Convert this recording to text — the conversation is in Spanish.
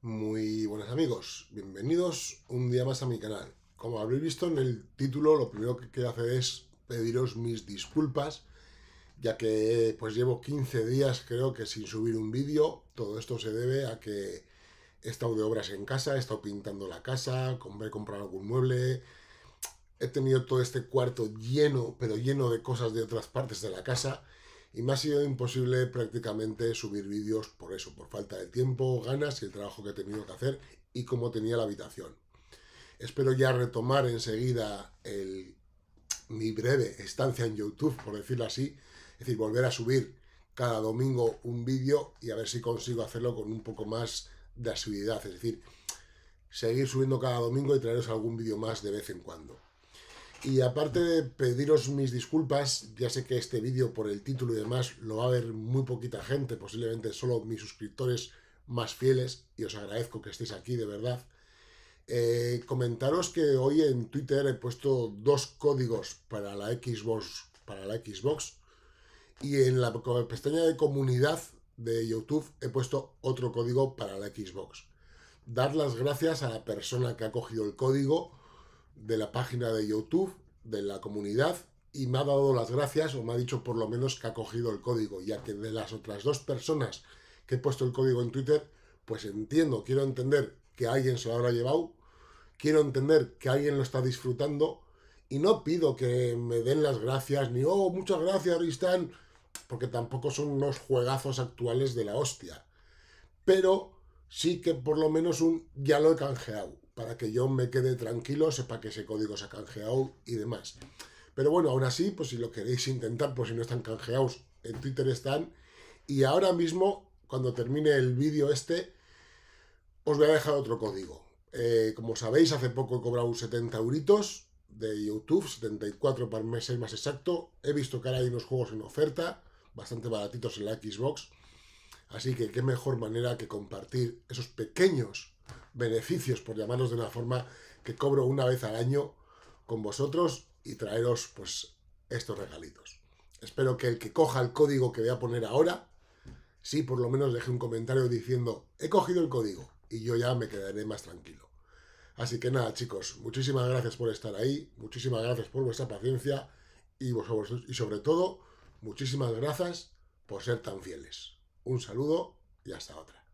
Muy buenas amigos, bienvenidos un día más a mi canal. Como habréis visto en el título, lo primero que quiero hacer es pediros mis disculpas, ya que pues llevo 15 días creo que sin subir un vídeo. Todo esto se debe a que he estado de obras en casa, he estado pintando la casa, he comprado algún mueble. He tenido todo este cuarto lleno, pero lleno de cosas de otras partes de la casa y me ha sido imposible prácticamente subir vídeos por eso, por falta de tiempo, ganas y el trabajo que he tenido que hacer y cómo tenía la habitación. Espero ya retomar enseguida mi breve estancia en YouTube, por decirlo así, es decir, volver a subir cada domingo un vídeo y a ver si consigo hacerlo con un poco más de asiduidad, es decir, seguir subiendo cada domingo y traeros algún vídeo más de vez en cuando. Y aparte de pediros mis disculpas, ya sé que este vídeo por el título y demás lo va a ver muy poquita gente, posiblemente solo mis suscriptores más fieles, y os agradezco que estéis aquí de verdad. Eh, comentaros que hoy en Twitter he puesto dos códigos para la Xbox, para la Xbox, y en la pestaña de comunidad de YouTube he puesto otro código para la Xbox. Dar las gracias a la persona que ha cogido el código de la página de YouTube, de la comunidad, y me ha dado las gracias, o me ha dicho por lo menos que ha cogido el código, ya que de las otras dos personas que he puesto el código en Twitter, pues entiendo, quiero entender que alguien se lo habrá llevado, quiero entender que alguien lo está disfrutando, y no pido que me den las gracias, ni, oh, muchas gracias, Ristán, porque tampoco son unos juegazos actuales de la hostia. Pero sí que por lo menos un ya lo he canjeado para que yo me quede tranquilo, sepa que ese código se ha canjeado y demás. Pero bueno, aún así, pues si lo queréis intentar, pues si no están canjeados, en Twitter están. Y ahora mismo, cuando termine el vídeo este, os voy a dejar otro código. Eh, como sabéis, hace poco he cobrado 70 euritos de YouTube, 74 para ser más exacto. He visto que ahora hay unos juegos en oferta, bastante baratitos en la Xbox. Así que qué mejor manera que compartir esos pequeños beneficios, por llamarlos de una forma, que cobro una vez al año con vosotros y traeros pues estos regalitos. Espero que el que coja el código que voy a poner ahora, sí, por lo menos deje un comentario diciendo, he cogido el código y yo ya me quedaré más tranquilo. Así que nada, chicos, muchísimas gracias por estar ahí, muchísimas gracias por vuestra paciencia y, vosotros, y sobre todo, muchísimas gracias por ser tan fieles. Un saludo y hasta otra.